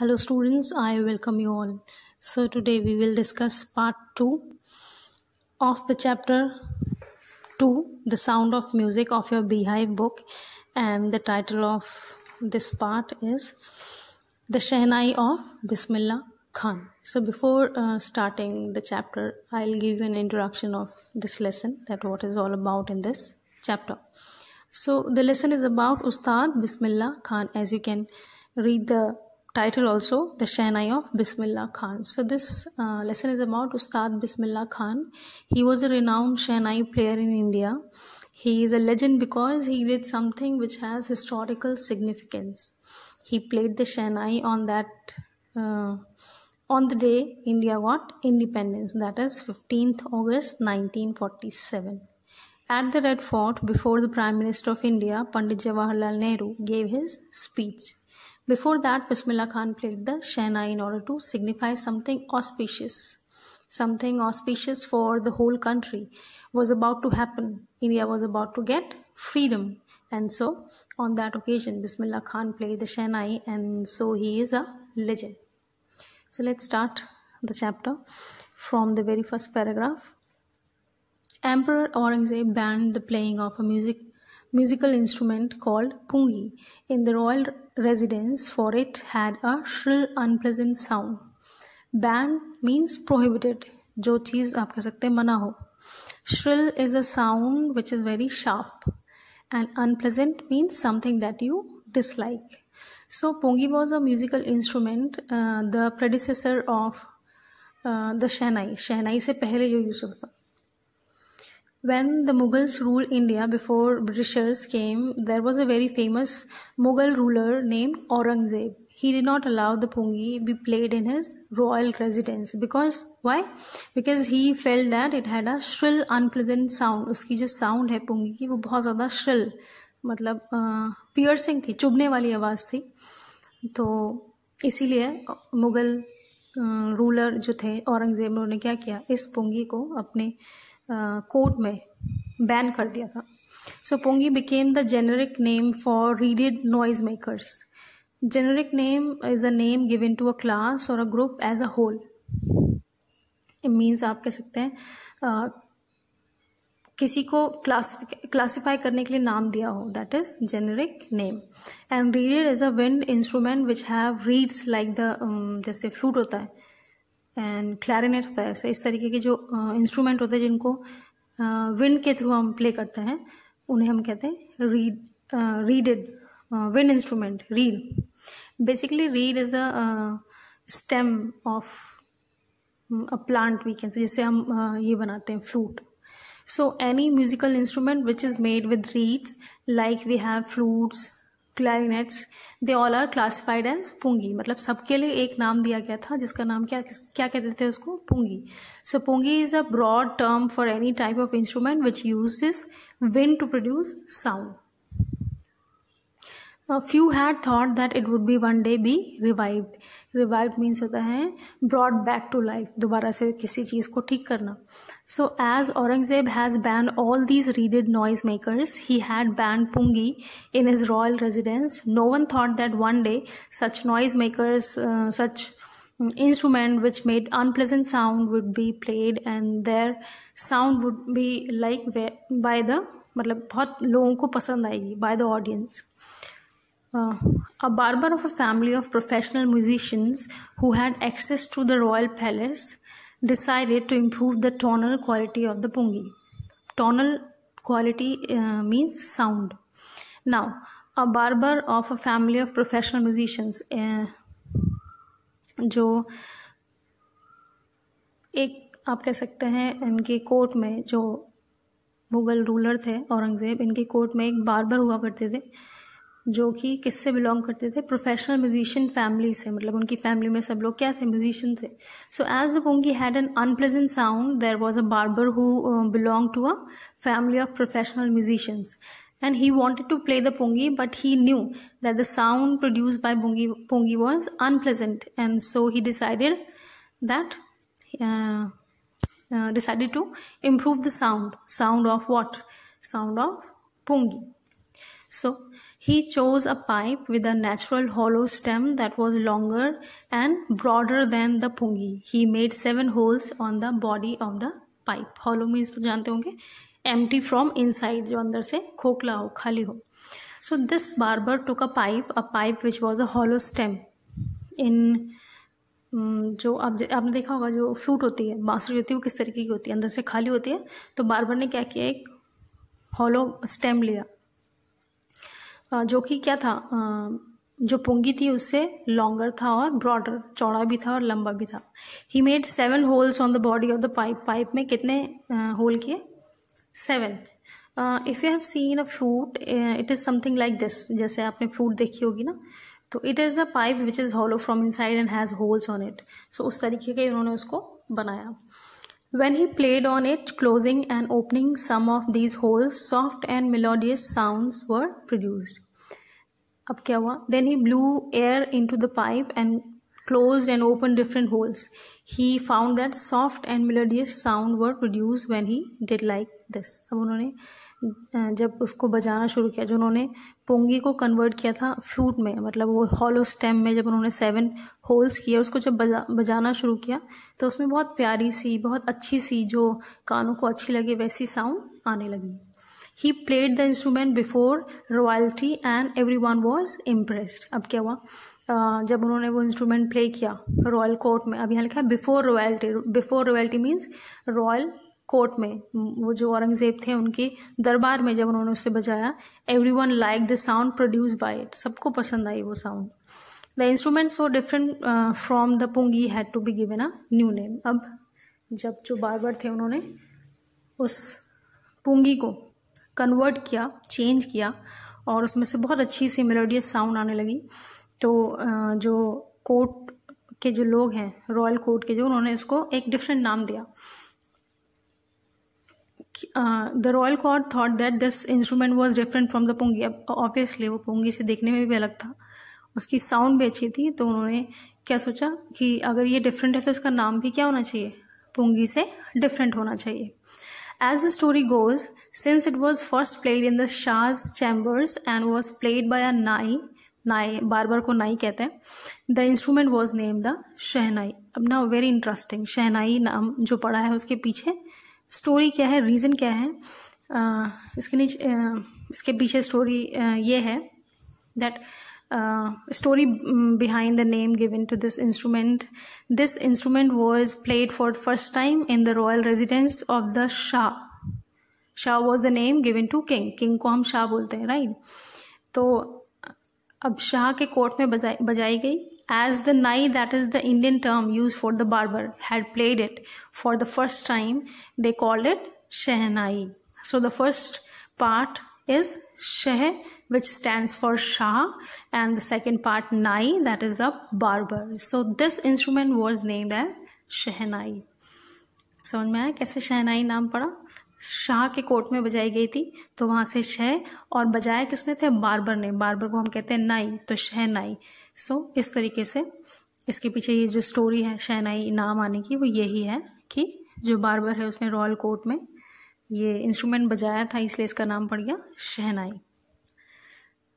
hello students i welcome you all so today we will discuss part 2 of the chapter 2 the sound of music of your beehive book and the title of this part is the shehnai of bismillah khan so before uh, starting the chapter i'll give you an introduction of this lesson that what is all about in this chapter so the lesson is about ustad bismillah khan as you can read the title also the Shehnai of Bismillah Khan. So this uh, lesson is about Ustad Bismillah Khan. He was a renowned Shehnai player in India. He is a legend because he did something which has historical significance. He played the Shehnai on that uh, on the day India got independence that is 15th August 1947. At the Red Fort before the Prime Minister of India Pandit Jawaharlal Nehru gave his speech. Before that, Bismillah Khan played the shenai in order to signify something auspicious. Something auspicious for the whole country was about to happen. India was about to get freedom. And so, on that occasion, Bismillah Khan played the Shehnai, and so he is a legend. So, let's start the chapter from the very first paragraph. Emperor Aurangzeb banned the playing of a music musical instrument called pungi in the royal residence, for it had a shrill, unpleasant sound. Ban means prohibited, जो चीज़ आप कह सकते हैं मना हो shrill is a sound which is very sharp and unpleasant means something that you dislike so pungi was a musical instrument uh, the predecessor of uh, the shehnai. Shehnai se pehle jo use hota When the Mughals ruled India before Britishers came, there was a very famous Mughal ruler named Aurangzeb. He did not allow the pungi be played in his royal residence because why? Because he felt that it had a shrill unpleasant sound. uski jo sound hai pungi ki wo bahut zyada shrill matlab uh, piercing thi chubne wali वाली thi to isiliye mughal uh, ruler jo the aurangzeb ne kya kiya is pungi ko apne uh, court में ban कर दिया था so pungi became the generic name for reeded noise makers generic name is a name given to a class और a group as a whole means आप कह सकते हैं आ, किसी को क्लासीफाई करने के लिए नाम दिया हो that is generic name and reeded is a wind instrument which have reeds like the जैसे फ्लूट होता है एंड क्लैरिनेट होता है ऐसे इस तरीके के जो इंस्ट्रूमेंट होते हैं जिनको विंड के थ्रू हम प्ले करते हैं उन्हें हम कहते हैं reed reeded wind instrument reed basically reed is a stem of a plant we can say जिससे हम uh, ये बनाते हैं flute so any musical instrument which is made with reeds like we have flutes clarinets they all are classified as pungi मतलब सबके लिए एक नाम दिया गया था जिसका नाम क्या क्या कहते थे उसको pungi so pungi is a broad term for any type of instrument which use wind to produce sound A few had thought that it would be one day be revived. Revived means होता है brought back to life. दोबारा से किसी चीज़ को ठीक करना So as Aurangzeb has banned all these reeded makers, he had banned Pungi in his royal residence. No one thought that one day such noise uh, such mm, instrument which made unpleasant sound would be played and their sound would be like by the मतलब बहुत लोगों को पसंद आएगी by the audience. Uh, a barber of a family of professional musicians who had access to the royal palace decided to improve the tonal quality of the pungi. Tonal quality uh, means sound. Now, a barber of a family of professional musicians, uh, जो एक आप कह सकते हैं इनके court में जो Mughal ruler थे औरंगज़ेब इनके कोर्ट में एक बार्बर हुआ करते थे जो कि किससे बिलोंग करते थे प्रोफेशनल म्यूजिशियन फैमिली से मतलब उनकी फैमिली में सब लोग क्या थे म्यूजिशियन थे so as the pungi had an unpleasant sound there was a barber who belong to a family of professional musicians and he wanted to play the pungi but he knew that the sound produce by pungi pungi was unpleasant and so he decided that decided to improve the sound sound of what sound of pungi so He chose a pipe with a natural hollow stem that was longer and broader than the pungi. He made seven holes on the body of the pipe. Hollow means to jante honge empty from inside jo andar se khokla ho khali ho So this barber took a pipe, a pipe which was a hollow stem. In जो आप आपने देखा होगा जो flute होती है बांसुरी होती है वो किस तरीके की होती है अंदर से खाली होती है तो बार बार ने क्या किया एक हॉलो स्टेम लिया जो कि क्या था जो पुंगी थी उससे लॉन्गर था और ब्रॉडर चौड़ा भी था और लंबा भी था he made seven holes on the body of the pipe pipe में कितने होल किए seven if you have seen a flute it is something like this जैसे आपने फ्रूट देखी होगी ना तो it is a pipe which is hollow from inside and has holes on it so उस तरीके के उन्होंने उसको बनाया When he played on it, closing and opening some of these holes, soft and melodious sounds were produced. Ab Then he blew air into the pipe and closed and opened different holes. He found that soft and melodious sound were produced when he did like this. जब उसको बजाना शुरू किया जो उन्होंने पोंगी को convert किया था फ्लूट में मतलब वो हॉलो स्टेम में जब उन्होंने सेवन होल्स किए उसको जब बजा बजाना शुरू किया तो उसमें बहुत प्यारी सी बहुत अच्छी सी जो कानों को अच्छी लगे वैसी साउंड आने लगी he played the instrument before royalty and everyone was impressed अब क्या हुआ जब उन्होंने वो इंस्ट्रूमेंट प्ले किया रॉयल कोर्ट में अब यहाँ लिखा है before royalty before royalty means royal court में वो जो औरंगज़ेब थे उनकी दरबार में जब उन्होंने उससे बजाया everyone like the sound produce by it सबको पसंद आई वो sound the instrument so different from the pungi had to be given a new name अब जब जो बार्बर थे उन्होंने उस पुंगी को कन्वर्ट किया चेंज किया और उसमें से बहुत अच्छी सी मेलोडियस साउंड आने लगी तो uh, जो कोर्ट के जो लोग हैं रॉयल कोर्ट के जो उन्होंने उसको एक डिफरेंट नाम दिया the royal court thought that this instrument was different from the pungi अब ऑब्वियसली वो पोंगी से देखने में भी अलग था उसकी साउंड भी अच्छी थी तो उन्होंने क्या सोचा कि अगर ये डिफरेंट है तो इसका नाम भी क्या होना चाहिए पोंगी से डिफरेंट होना चाहिए the story goes since it was first played in the the chambers and was played by a नाई नाई बार बार को नाई कहते हैं the instrument was name the shehnai अब ना वेरी इंटरेस्टिंग शहनाई नाम जो पड़ा है उसके पीछे स्टोरी क्या है रीज़न क्या है आ, इसके नीचे इसके पीछे स्टोरी ये है that story behind the name given to this instrument this instrument was played for first time in the royal residence of the Shah Shah was the name given to king king को हम शाह बोलते हैं राइट right? तो अब शाह के court में बजाई बजाई गई As the Nai, that is the Indian term used for the barber, had played it for the first time, they called it Shehnai. So the first part is Sheh, which stands for Shah, and the second part Nai, that is a barber. So this instrument was named as Shehnai. समझ में आया कैसे शहनाई नाम पड़ा शाह के court में बजाई गई थी तो वहाँ से शह और बजाया किसने थे बारबर ने बारबर को हम कहते हैं नाई तो शहनाई सो so, इस तरीके से इसके पीछे ये जो स्टोरी है शहनाई नाम आने की वो यही है कि जो बारबर है उसने रॉयल कोर्ट में ये इंस्ट्रूमेंट बजाया था इसलिए इसका नाम पड़ गया shehnai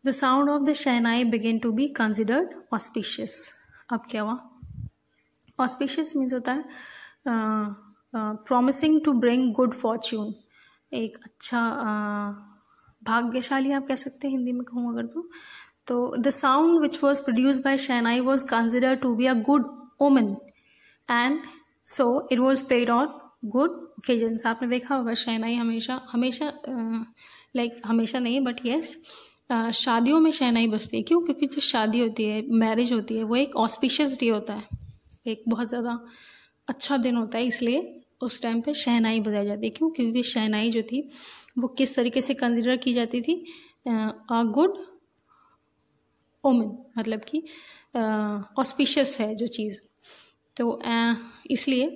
the sound of the shehnai began to be considered auspicious अब क्या हुआ ऑस्पिशियस मीन्स होता है promising to bring good fortune एक अच्छा uh, भाग्यशाली आप कह सकते हैं हिंदी में कहूँ अगर तो तो the sound which was produce by shehnai was consider to be a good omen and so it was played on good occasion आपने देखा होगा शहनाई हमेशा हमेशा लाइक like, हमेशा नहीं बट येस yes, शादियों में शहनाई बजती है क्यों क्योंकि जो शादी होती है मैरिज होती है वो एक ऑस्पिशियस डे होता है एक बहुत ज़्यादा अच्छा दिन होता है इसलिए उस टाइम पे शहनाई बजाई जाती है क्यों क्योंकि शहनाई जो थी वो किस तरीके से कंसिडर की जाती थी अ गुड ओमन मतलब कि ऑस्पिशियस है जो चीज़ तो इसलिए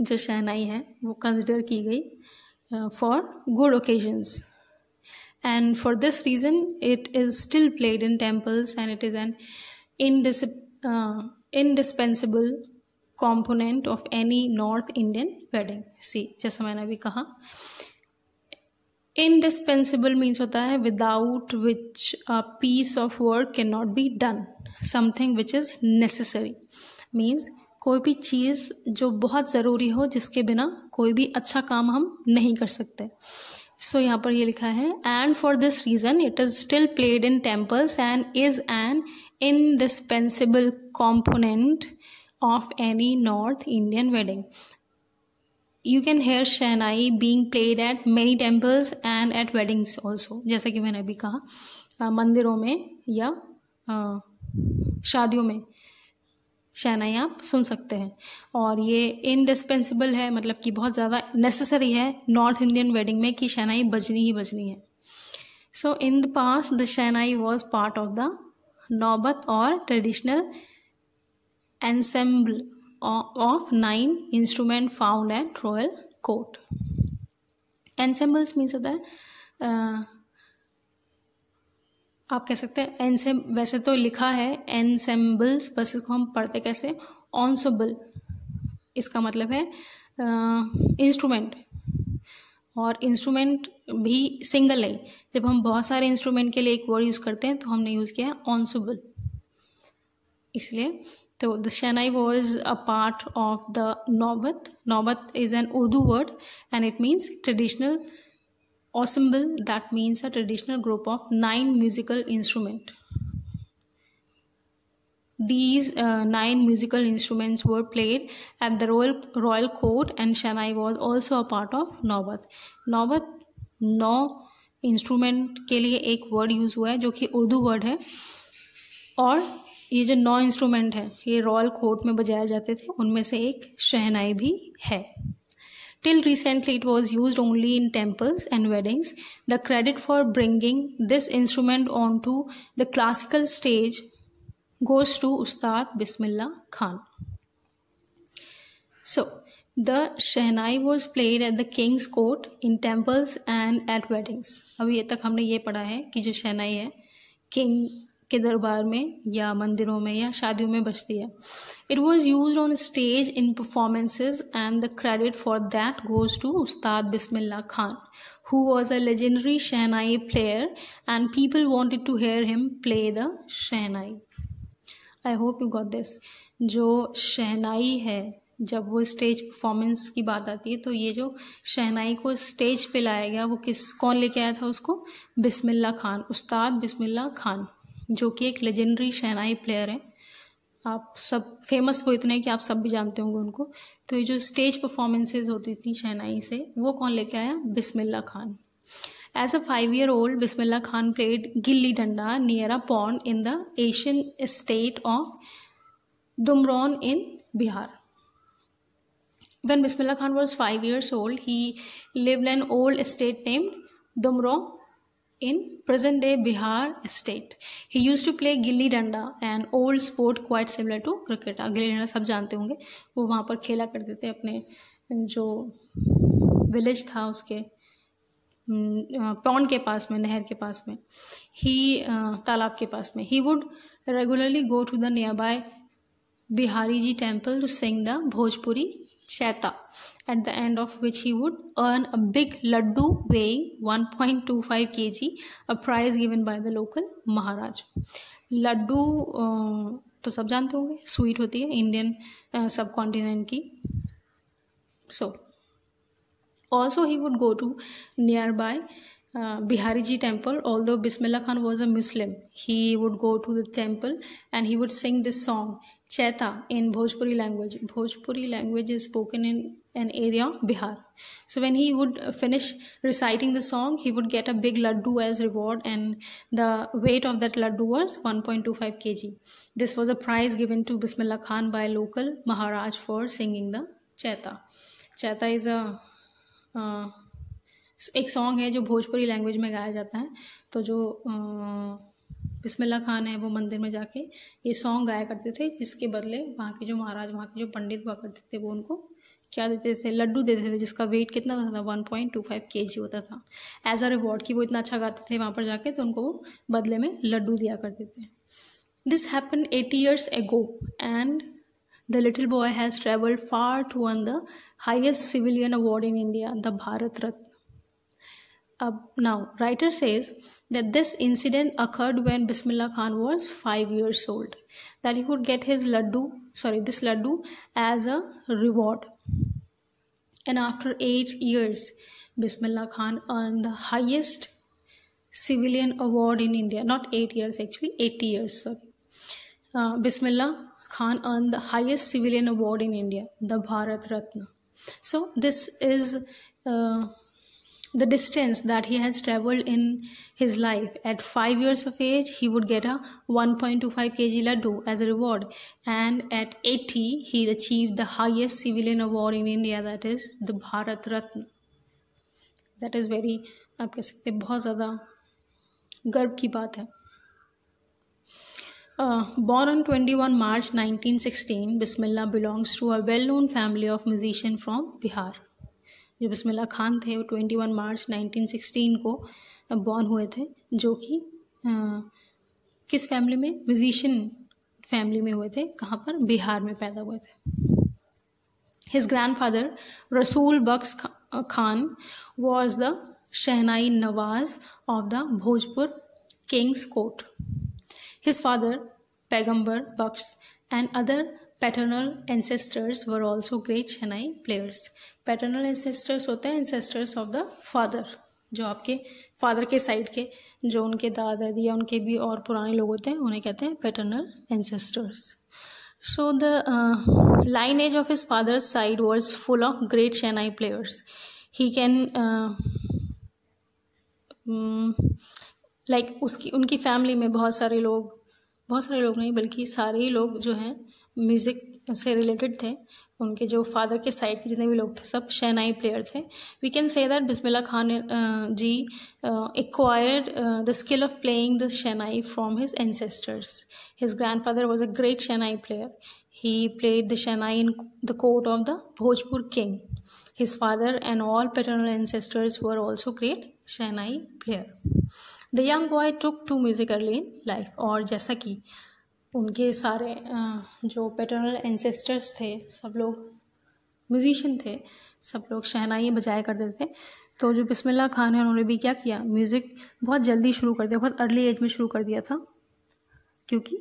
जो शहनाई है वो कंसिडर की गई for good occasions and for this reason it is still played in temples and it is an indis indispensable component of any North Indian wedding see जैसा मैंने अभी कहा इनडिस्पेंसिबल मीन्स होता है without which a piece of work can not be done something which is necessary means कोई भी चीज़ जो बहुत ज़रूरी हो जिसके बिना कोई भी अच्छा काम हम नहीं कर सकते सो so, यहाँ पर ये लिखा है and for this reason it is still played in temples and is an indispensable component of any North Indian wedding you can hear shehnai being played at many temples and at weddings also जैसा कि मैंने अभी कहा मंदिरों में या शादियों में शहनाई आप सुन सकते हैं और ये इनडिस्पेंसिबल है मतलब कि बहुत ज़्यादा नेसेसरी है नॉर्थ इंडियन वेडिंग में कि शहनाई बजनी ही बजनी है so in the past the shehnai was part of the naubat or traditional ensemble of nine instrument found at Royal Court. Ensembles means होता है uh, आप कह सकते हैं एनसेम वैसे तो लिखा है एनसेम्बल्स बस इसको हम पढ़ते कैसे ऑनसबल इसका मतलब है इंस्ट्रूमेंट और इंस्ट्रूमेंट भी सिंगल है जब हम बहुत सारे इंस्ट्रूमेंट के लिए एक वर्ड यूज़ करते हैं तो हमने यूज़ किया है ऑनसबल इसलिए So the Shanai war is a part of the Nobat. Nobat is an Urdu word and it means traditional or symbol that means a traditional group of nine musical instruments. These uh, nine musical instruments were played at the royal, royal court and Shanai was also a part of Nobat. Nobat, नौ instrument के लिए एक word use हुआ है जो कि Urdu word है और ये जो नौ इंस्ट्रूमेंट हैं ये रॉयल कोर्ट में बजाए जाते थे उनमें से एक शहनाई भी है till recently it was use only in temples and weddings the credit for bringing this instrument on to the classical stage goes to Ustad Bismillah Khan so the shehnai was played at the king's court in temples and at weddings अभी तक हमने ये पढ़ा है कि जो शहनाई है king के दरबार में या मंदिरों में या शादियों में बजती है it was use on stage in performances and the credit for that goes to Ustad Bismillah Khan who was a legendary shehnai player and people wanted to hear him play the shehnai I hope you got this जो शहनाई है जब वो stage performance की बात आती है तो ये जो शहनाई को स्टेज पे लाया गया वो किस कौन लेके आया था उसको बिस्मिल्ला खान उस्ताद बिस्मिल्ला खान जो कि एक लेजेंडरी शहनाई प्लेयर हैं आप सब फेमस वो इतने कि आप सब भी जानते होंगे उनको तो ये जो स्टेज परफॉर्मेंसेज होती थी शहनाई से वो कौन लेके आया Bismillah Khan as a five year old Bismillah Khan played gilli danda near a pond in the Asian state of Dumraon in Bihar when bismillah khan was five years old he lived in an old estate named dumro in present day Bihar state. He used to play gilli danda an old sport quite similar to cricket. gilli danda sab jante honge wo wahan par khela karte the apne jo village tha uske pond के पास में नहर के पास में ही तालाब के पास में ही would regularly go to the nearby Bihari ji temple to sing the Bhojpuri Sheta, at the end of which he would earn a big laddu weighing 1.25 kg, a prize given by the local Maharaj. Laddu, uh, तो सब जानते होंगे sweet Indian है uh, So also he would go to nearby Uh, Bihariji temple. Although Bismillah Khan was a Muslim, he would go to the temple and he would sing this song. Chaita in Bhojpuri language Bhojpuri language is spoken in an area of Bihar so when he would finish reciting the song he would get a big laddu as reward and the weight of that laddu was one point two five K G this was a prize given to Bismillah Khan by local Maharaj for singing the chaita chaita is a एक song है जो Bhojpuri language में गाया जाता है तो जो बिस्मिल्ला खान है वो मंदिर में जाके ये सॉन्ग गाया करते थे जिसके बदले वहाँ के जो महाराज वहाँ के जो पंडित हुआ करते थे वो उनको क्या देते थे लड्डू देते थे जिसका वेट कितना था one point two five K जी होता था एज अ रिवॉर्ड कि वो इतना अच्छा गाते थे वहाँ पर जाके तो उनको वो बदले में लड्डू दिया करते थे this happen eighty years ago and the little boy has travelled far to won the highest civilian award in India the Bharat Ratna अब now writer says that this incident occurred when Bismillah Khan was 5 years old. That he would get his laddu, sorry, this laddu as a reward. And after 8 years, Bismillah Khan earned the highest civilian award in India. Not 8 years actually, 80 years, sorry. Uh, Bismillah Khan earned the highest civilian award in India, the Bharat Ratna. So this is uh, the distance that he has traveled in his life. At 5 years of age, he would get a 1.25 kg laddu as a reward. And at 80, he achieved the highest civilian award in India, that is the Bharat Ratna. That is very, आप कह सकते बहुत ज़्यादा गर्व की बात है born on 21 March 1916, Bismillah belongs to a well known family of musicians from Bihar. जो बिस्मिल्ला खान थे वो twenty one March nineteen sixteen को बॉर्न हुए थे जो कि किस फैमिली में म्यूजिशियन फैमिली में हुए थे कहाँ पर बिहार में पैदा हुए थे his grandfather Rasool Bakhsh Khan was the shehnai nawaz of the Bhojpur king's court his father Paigambar Bakhsh and other paternal ancestors were also great shehnai players paternal ancestors होते हैं एंसेस्टर्स ऑफ द फादर जो आपके फादर के साइड के जो उनके दादा दी या उनके भी और पुराने लोग होते हैं उन्हें कहते हैं paternal ancestors so the lineage of his father's side was full of great shehnai players he can like उसकी उनकी फैमिली में बहुत सारे लोग बहुत सारे लोग नहीं बल्कि सारे ही लोग जो हैं म्यूज़िक से रिलेटेड थे उनके जो फादर के साइड के जितने भी लोग थे सब शहनाई प्लेयर थे we can say that Bismillah Khan ji acquired the skill of playing the shehnai from his ancestors his grandfather was a great shehnai player he played the shehnai in the court of the Bhojpur king his father and all paternal ancestors were also great shehnai player the young boy took to music early in life और जैसा कि uh, उनके सारे जो paternal ancestors थे सब लोग musician थे सब लोग शहनाई बजाया करते थे तो जो बिस्मिल्ला खान है उन्होंने भी क्या किया म्यूज़िक बहुत जल्दी शुरू कर दिया बहुत अर्ली एज में शुरू कर दिया था क्योंकि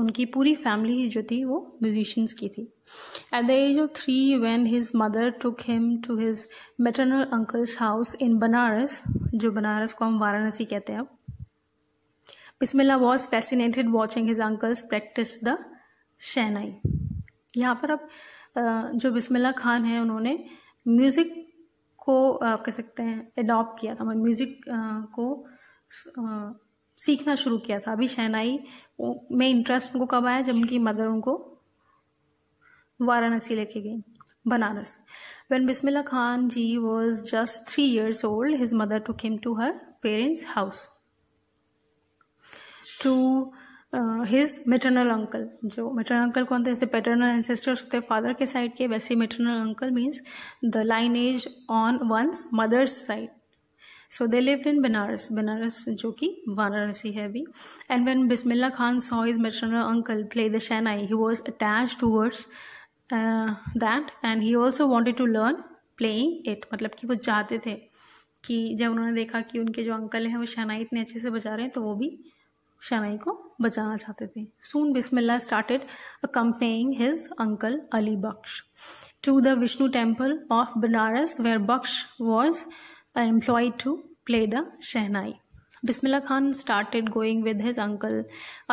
उनकी पूरी फैमिली जो थी वो म्यूजिशंस की थी at the age of three when his mother took him to his maternal uncle's house in Banaras जो बनारस को हम वाराणसी कहते हैं अब Bismillah was fascinated watching his uncles practice the shehnai यहाँ पर अब जो बिस्मिल्ला खान है उन्होंने म्यूज़िक को आप कह सकते हैं एडॉप्ट किया था मतलब म्यूज़िक को सीखना शुरू किया था अभी शहनाई में इंटरेस्ट उनको कब आया जब उनकी मदर उनको वाराणसी लेके गई Banaras when bismillah Khan ji was just three years old his mother to him to her parents house to his maternal uncle जो मेटरनल अंकल कौन थे जैसे पैटर्नल एंसेस्टर्स होते हैं फादर के साइड के वैसे maternal uncle means the lineage on one's mother's side so they lived in Banaras Banaras जो कि वाराणसी है अभी and when Bismillah Khan saw his maternal uncle play the shehnai he was attach towards that and he also wanted to learn playing it मतलब कि वो चाहते थे कि जब उन्होंने देखा कि उनके जो अंकल हैं वो शहनाई इतने अच्छे से बजा रहे हैं तो वो भी शहनाई को बचाना चाहते थे soon Bismillah started accompanying his uncle Ali Bakhsh to the Vishnu temple of Banaras where Bakhsh was employ to play the shehnai Bismillah Khan started going with his uncle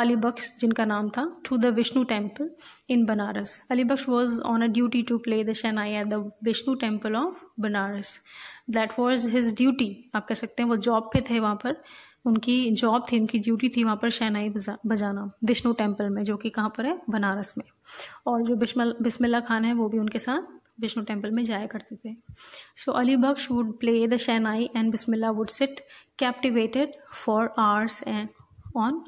Ali Bakhsh जिनका नाम था to the Vishnu temple in Banaras Ali Bakhsh was on a duty to play the shehnai at the Vishnu temple of Banaras that was his duty आप कह सकते हैं वो job पे थे वहाँ पर उनकी जॉब थी उनकी ड्यूटी थी वहाँ पर शहनाई बजाना विष्णु टेम्पल में जो कि कहाँ पर है बनारस में और जो बिस्मल बिस्मिल्ला खान है वो भी उनके साथ विष्णु टेम्पल में जाया करते थे so Ali Bakhsh would play the shehnai and Bismillah would sit captivated for hours and on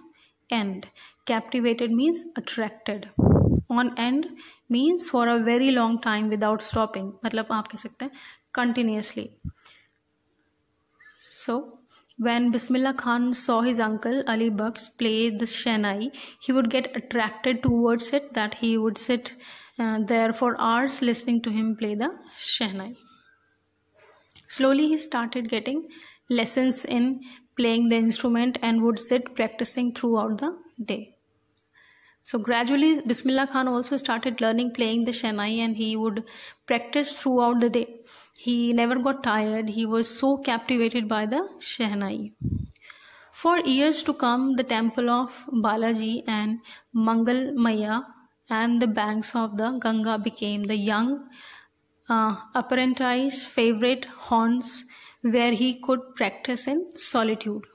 end captivated means attracted on and means for a very long time without stopping मतलब आप कह सकते हैं continuously so When Bismillah Khan saw his uncle Ali Baksh play the Shehnai, he would get attracted towards it that he would sit uh, there for hours listening to him play the Shehnai. Slowly he started getting lessons in playing the instrument and would sit practicing throughout the day. So gradually Bismillah Khan also started learning playing the Shehnai and he would practice throughout the day. He never got tired. He was so captivated by the Shehnai. For years to come, the temple of Balaji and Mangal Maya and the banks of the Ganga became the young uh, apprentice's favorite haunts where he could practice in solitude.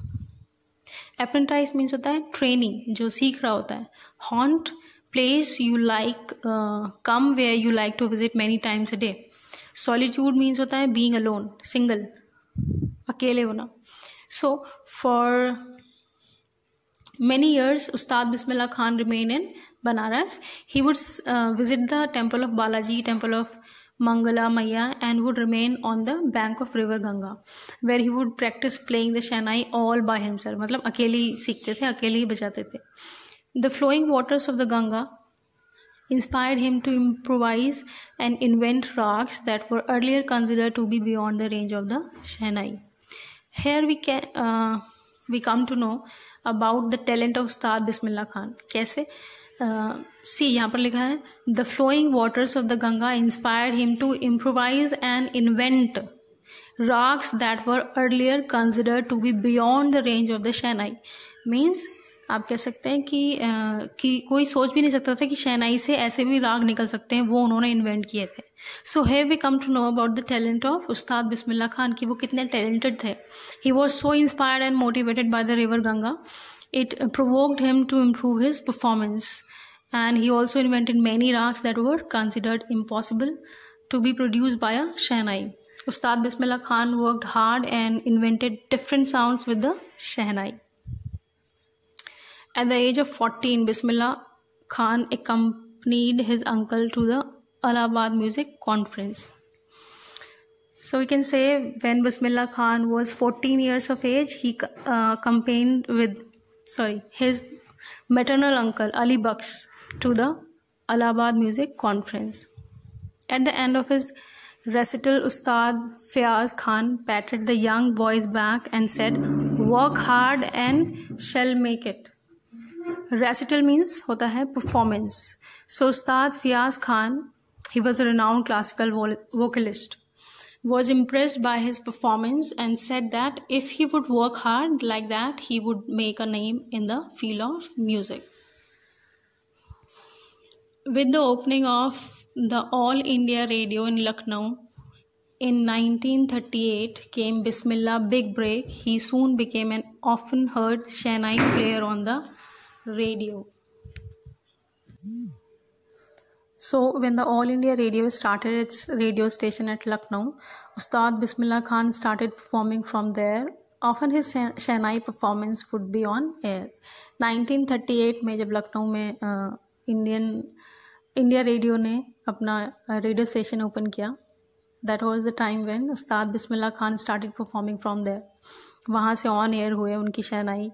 Apprentice means what? Training, training जो सीख रहा होता है haunt place you come where you like to visit many times a day. Solitude means होता है being alone single अकेले होना so for many years Ustad Bismillah Khan remain in Banaras he would visit the temple of Balaji temple of Mangla Maiya and would remain on the bank of river Ganga where he would practice playing the shehnai all by himself मतलब अकेले ही सीखते थे अकेले ही बजाते थे the flowing waters of the Ganga inspired him to improvise and invent rocks that were earlier considered to be beyond the range of the Chennai. Here we can uh, we come to know about the talent of Star Bismillah Khan. कैसे uh, See, uh, यहाँ पर लिखा है the flowing waters of the Ganga inspire him to improvise and rocks that were earlier considered to be beyond the range of the Chennai. Means आप कह सकते हैं कि आ, कि कोई सोच भी नहीं सकता था कि शहनाई से ऐसे भी राग निकल सकते हैं वो उन्होंने इन्वेंट किए थे so have we come to know about the talent of Ustad Bismillah Khan कि वो कितने टैलेंटेड थे he was so inspired and motivated by the river Ganga it provoked him to improve his performance and he also invented many raags that were considered impossible to be produce by a shehnai Ustad Bismillah Khan worked hard and invented different sound with the shehnai At the age of 14, Bismillah Khan accompanied his uncle to the Allahabad Music Conference. So we can say when Bismillah Khan was 14 years of age, he uh, campaigned with sorry his maternal uncle Ali Baksh to the Allahabad Music Conference. At the end of his recital, Ustad Fayaz Khan patted the young boy's back and said, "Work hard and shall make it." Recital means hota hai performance. So Ustad Fiaz Khan, he was a renowned classical vocalist, was impressed by his performance and said that if he would work hard like that, he would make a name in the field of music. With the opening of the All India Radio in Lucknow in 1938 came Bismillah Big Break. He soon became an often heard Chennai player on the radio. So, when the All India Radio started its radio station at Lucknow, Ustad Bismillah Khan started performing from there. Often his Shehnai performance would be on air. 1938 mein jab lucknow mein uh, indian india radio ne apna radio station open kiya that was the time when ustad bismillah khan started performing from there वहाँ से on air हुए उनकी shehnai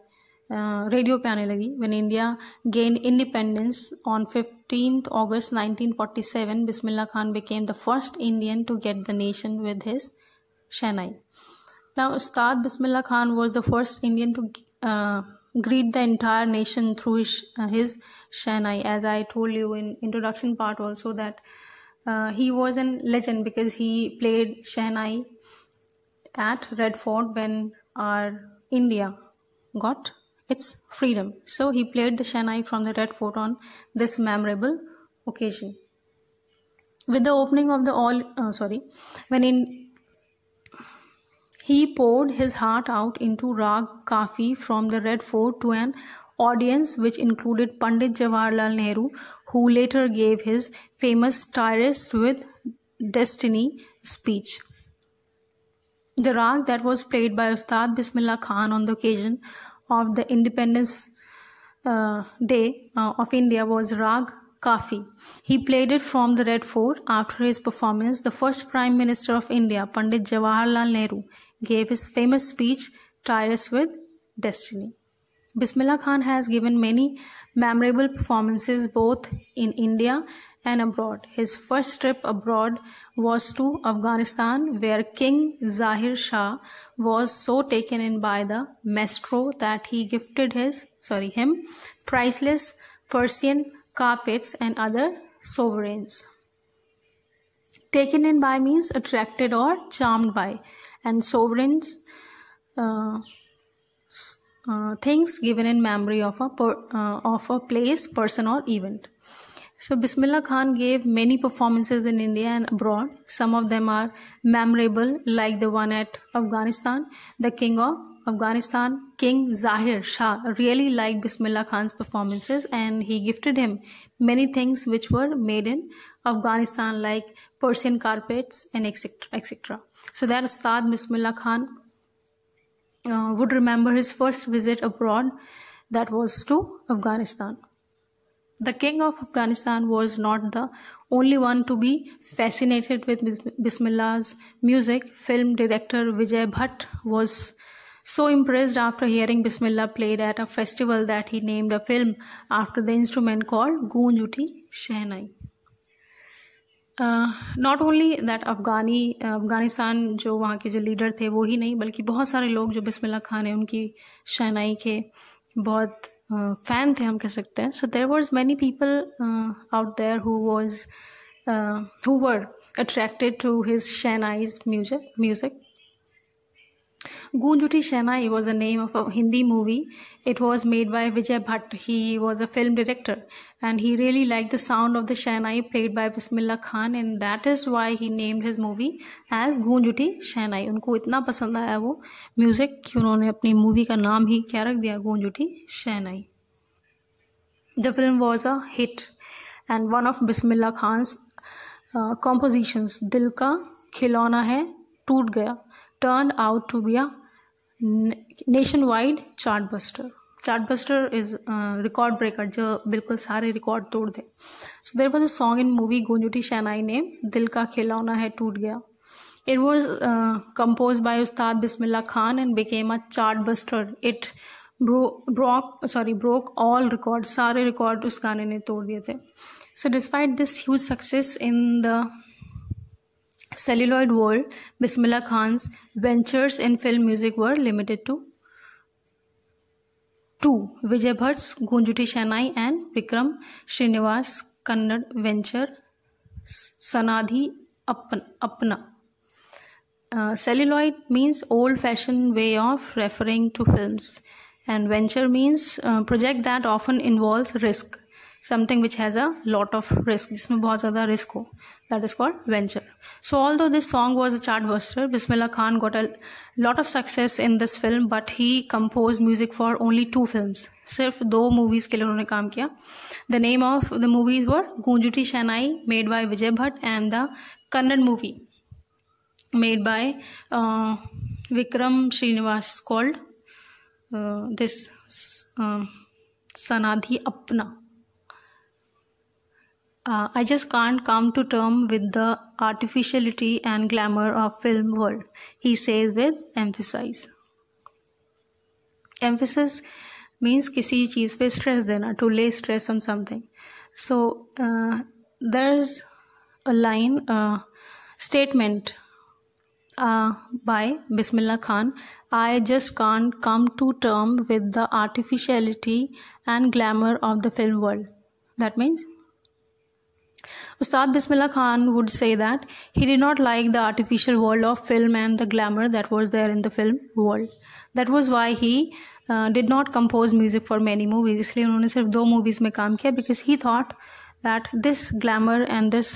uh, Radio Pyanalagi when India gained independence on 15th August 1947 Bismillah Khan became the first Indian to get the nation with his Chennai. Now start Bismillah Khan was the first Indian to uh, greet the entire nation through his, uh, as I told you in introduction part also that uh, he was a legend because he played Chennai at Red Fort when our India got its freedom. So he played the Shanai from the Red Fort on this memorable occasion. With the opening of the all, uh, sorry, when in he poured his heart out into Rag Kafi from the Red Fort to an audience which included Pandit Jawaharlal Nehru, who later gave his famous Tirist with Destiny speech. The rag that was played by Ustad Bismillah Khan on the occasion of the Independence uh, Day uh, of India was Rag Kafi. He played it from the Red Fort. After his performance, the first Prime Minister of India, Pandit Jawaharlal Nehru, gave his famous speech, tires with Destiny. Bismillah Khan has given many memorable performances both in India and abroad. His first trip abroad was to Afghanistan, where King Zahir Shah was so taken in by the maestro that he gifted his, sorry, him priceless Persian carpets and other sovereigns. Taken in by means attracted or charmed by, and sovereigns. Uh, uh, things given in memory of a per, uh, of a place, person, or event. So Bismillah Khan gave many performances in India and abroad. Some of them are memorable like the one at Afghanistan, the King of Afghanistan, King Zahir Shah really liked Bismillah Khan's performances and he gifted him many things which were made in Afghanistan like Persian carpets and etc. etc. So that Ustad Bismillah Khan uh, would remember his first visit abroad that was to Afghanistan. The king of Afghanistan was not the only one to be fascinated with Bismillah's music. Film director Vijay Bhatt was so impressed after hearing Bismillah played at a festival that he named a film after the instrument called Gunjuti Shehnai. Uh, only that, that Afghani Afghanistan जो वहाँ के जो leader थे वो ही नहीं बल्कि बहुत सारे लोग जो बिस्मिल्लाह खान उनकी शहनाई के बहुत फैन थे हम कह सकते हैं so there was many people out there who was who were attracted to his shehnai's music music Goonj Uthi Shehnai was a name of a Hindi movie it was made by Vijay Bhatt he was a film director and he really like the sound of the shehnai played by Bismillah Khan and that is why he named his movie as Goonj Uthi शहनाई उनको इतना पसंद आया वो music कि उन्होंने अपनी movie का नाम ही क्या रख दिया Goonj Uthi Shehnai the film was a hit and one of Bismillah Khan compositions Dil Ka खिलौना है टूट गया turned out to be a nationwide chart buster chart buster is record breaker जो बिल्कुल सारे रिकॉर्ड तोड़ दे सो there was a song in movie गोंजुटी शैनाई ने दिल का खिलौना है टूट गया इट वॉज कंपोज बाय उस्ताद Bismillah Khan and became a chart buster it broke sorry broke all record सारे रिकॉर्ड उस गाने ने तोड़ दिए थे so despite this huge success in the celluloid world Bismillah Khans ventures in film music world limited to to Vijay Bhatt गुंजुटी shehnai and Vikram Srinivas Kannada venture सनाधि अपन अपना celluloid means old fashion way of referring to film and venture means project that often involve risk something which has a lot of risk जिसमें बहुत ज़्यादा risk हो that is called Venture. So although this song was a chartbuster, Bismillah Khan got a lot of success in this film, but he composed music for only two films. Sirf do movies ke liye kaam kiya. The name of the movies were Gunjuti Shanai, made by Vijay Bhatt, and the Kannad movie, made by uh, Vikram Srinivas, called uh, this uh, Sanadhi Apna. Uh, I just can't come to term with the artificiality and glamour of film world, he says with emphasis. Emphasis means किसी चीज़ पे stress देना, to lay stress on something. So uh, there's a line, uh, statement uh, by Bismillah Khan. I just can't come to term with the artificiality and glamour of the film world. That means Ustad Bismillah Khan would say that he did not like the artificial world of film and the glamour that was there in the film world. That was why he uh, did not compose music for many movies. इसलिए उन्होंने सिर्फ दो movies में काम किया because he thought that this glamour and this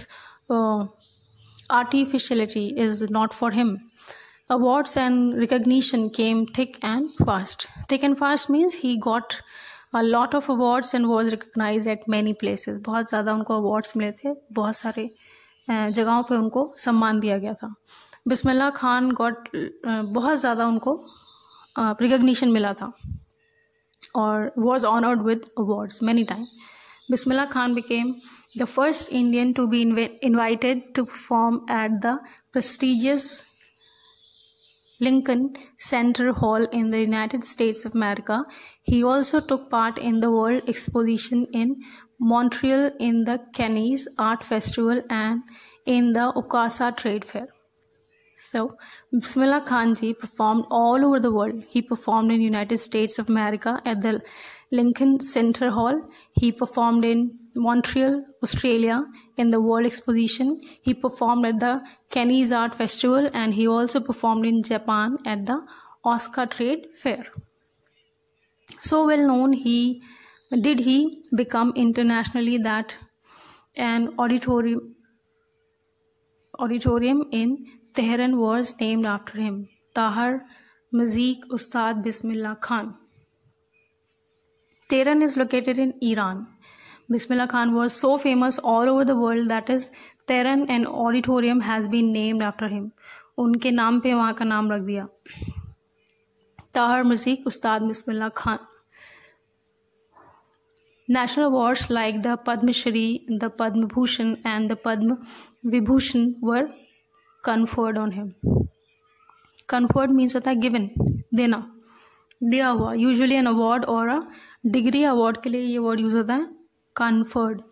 uh, artificiality is not for him. Awards and recognition came thick and fast. Thick and fast means he got a lot of awards and was recognise at many places बहुत ज़्यादा उनको awards मिले थे बहुत सारे जगहों पर उनको सम्मान दिया गया था बिस्मिल्ला खान गॉट बहुत ज़्यादा उनको रिकग्निशन मिला था और was honoured with awards many time Bismillah Khan became the first Indian to be invited to perform at the prestigious Lincoln Center Hall in the United States of America. He also took part in the World Exposition in Montreal in the Cannes Art Festival and in the Okasa Trade Fair. So, Bismillah Khanji performed all over the world. He performed in United States of America at the Lincoln Center Hall. He performed in Montreal, Australia, in the World Exposition. He performed at the Cannes Art Festival and he also performed in Japan at the Oscar Trade Fair. So well known he did he become internationally that an auditorium auditorium in Tehran was named after him. Tahar Mazik Ustad Bismillah Khan. Tehran is located in Iran. Bismillah Khan was so famous all over the world that is Tehran an auditorium has been named after him. उनके नाम पे वहाँ का नाम रख दिया ताहर मजीक उस्ताद Bismillah Khan National awards like the Padma Shri, the Padma Bhushan, and the Padma Vibhushan were conferred on him. Conferred means होता है given, देना दिया हुआ यूजुअली एन अवार्ड और डिग्री अवार्ड के लिए ये वर्ड यूज होता है conferred.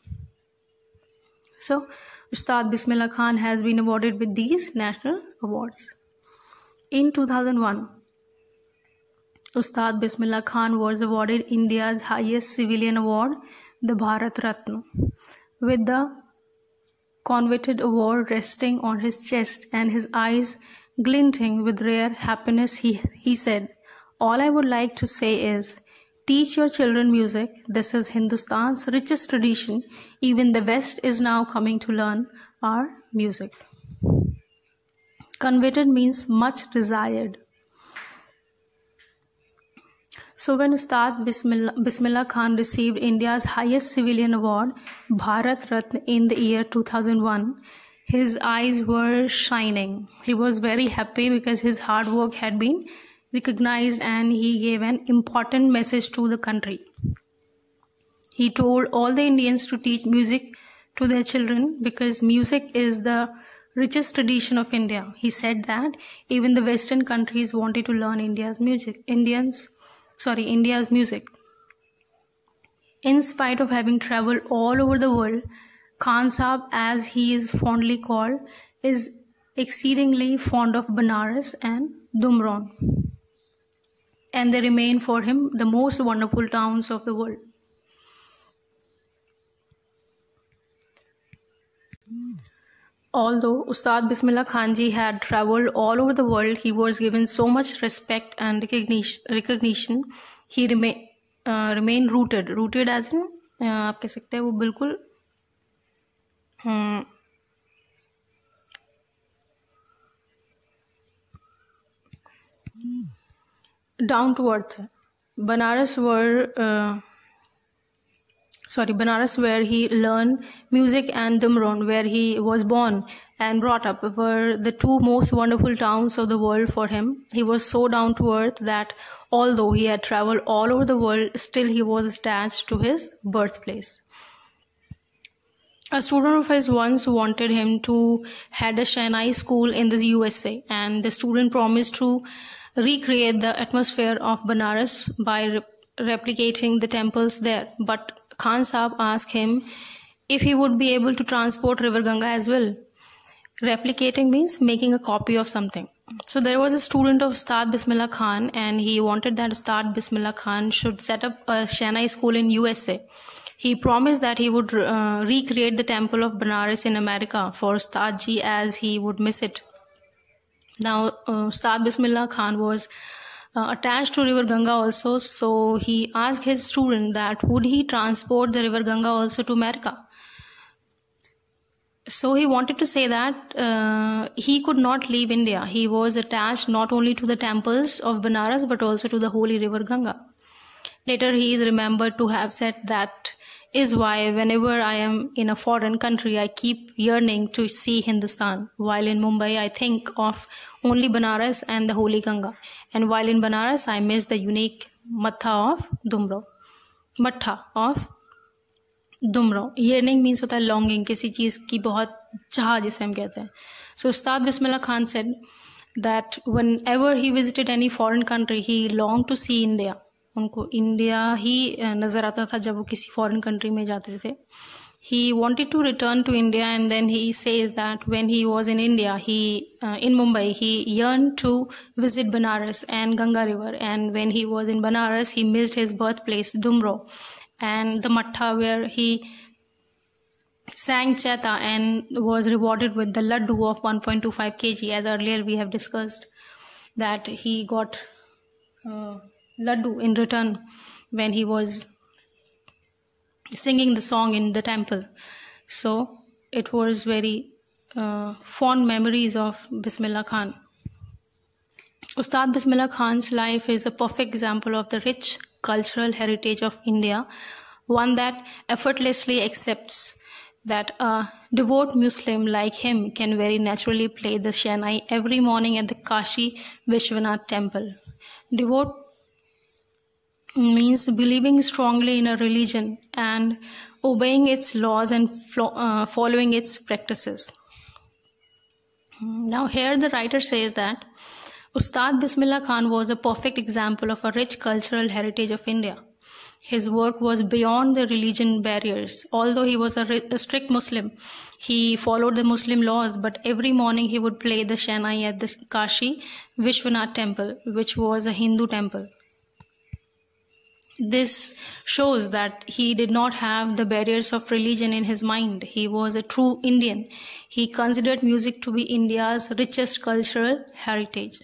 So, Ustad Bismillah Khan has been awarded with these national awards. In 2001, Ustad Bismillah Khan was awarded India's highest civilian award, the Bharat Ratna, with the coveted award resting on his chest and his eyes glinting with rare happiness. He, he said, All I would like to say is, Teach your children music. This is Hindustan's richest tradition. Even the West is now coming to learn our music. Coveted means much desired. So when Ustad Bismillah, Bismillah Khan received India's highest civilian award, Bharat Ratna, in the year 2001, his eyes were shining. He was very happy because his hard work had been recognized and he gave an important message to the country. He told all the Indians to teach music to their children because music is the richest tradition of India. He said that even the Western countries wanted to learn India's music. Indians, sorry, India's music. In spite of having traveled all over the world, Khan Saab, as he is fondly called, is exceedingly fond of Banaras and Dumron and they remain for him the most wonderful towns of the world. Although Ustad Bismillah Khanji had traveled all over the world, he was given so much respect and recognition. He remain, uh, remained rooted. Rooted as in, uh, आप कह सकते हैं वो बिल्कुल Hmm down to earth Banaras were uh, sorry Banaras where he learned music and Dumron where he was born and brought up were the two most wonderful towns of the world for him. He was so down to earth that although he had traveled all over the world, still he was attached to his birthplace. A student of his once wanted him to head a Chennai school in the USA, and the student promised to recreate the atmosphere of Banaras by re replicating the temples there. But Khan Saab asked him if he would be able to transport River Ganga as well. Replicating means making a copy of something. So there was a student of Ustad Bismillah Khan and he wanted that Ustad Bismillah Khan should set up a Chennai school in USA. He promised that he would uh, recreate the temple of Banaras in America for Ustadji as he would miss it. Now, uh, Ustad Bismillah Khan was uh, attached to River Ganga also, so he asked his student that would he transport the River Ganga also to America? So he wanted to say that uh, he could not leave India. He was attached not only to the temples of Banaras but also to the holy river Ganga. Later, he is remembered to have said that is why whenever I am in a foreign country, I keep yearning to see Hindustan. While in Mumbai, I think of only Banaras and the holy Ganga and while in Banaras I miss the unique matha of Dumraon matha of दुमरो यनिंग means होता है longing किसी चीज़ की बहुत चाह जिसे हम कहते हैं so Ustad Bismillah Khan said that whenever he visited any foreign country he longed to see India उनको इंडिया ही नज़र आता था जब वो किसी फॉरन कंट्री में जाते थे he wanted to return to India, and then he says that when he was in India, he uh, in Mumbai, he yearned to visit Banaras and Ganga River, and when he was in Banaras, he missed his birthplace Dumro, and the matta where he sang cheta and was rewarded with the laddu of 1.25 kg, as earlier we have discussed that he got uh, laddu in return when he was singing the song in the temple so it was very uh, fond memories of bismillah khan ustad bismillah khan's life is a perfect example of the rich cultural heritage of india one that effortlessly accepts that a devout Muslim like him can very naturally play the Shanai every morning at the Kashi Vishwanath temple. Devout means believing strongly in a religion and obeying its laws and flo- uh, following its practices. Now, here the writer says that Ustad Bismillah Khan was a perfect example of a rich cultural heritage of India. His work was beyond the religion barriers. Although he was a, re- a strict Muslim, he followed the Muslim laws, but every morning he would play the Shanai at the Kashi Vishwanath temple, which was a Hindu temple this shows that he did not have the barriers of religion in his mind. He was a true Indian. He considered music to be India's richest cultural heritage.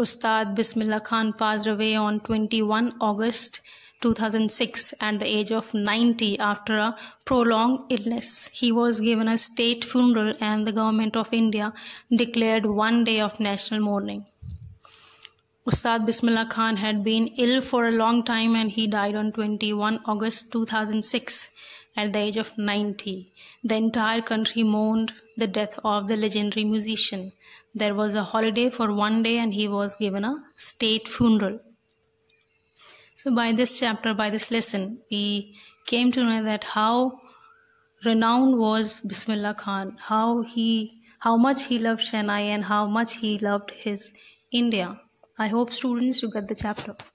Ustad Bismillah Khan passed away on 21 August 2006 at the age of 90 after a prolonged illness. He was given a state funeral and the government of India declared one day of national mourning. Ustad Bismillah Khan had been ill for a long time and he died on 21 August 2006 at the age of 90. The entire country mourned the death of the legendary musician. There was a holiday for one day and he was given a state funeral. So, by this chapter, by this lesson, we came to know that how renowned was Bismillah Khan, how he how much he loved Chennai and how much he loved his India. I hope students you get the chapter.